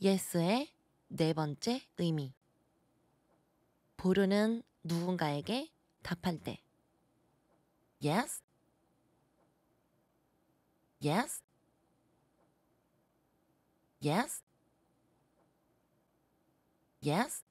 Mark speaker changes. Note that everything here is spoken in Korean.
Speaker 1: 예스의네 번째 의미. 보르는 누군가에게 답할 때 yes yes
Speaker 2: yes yes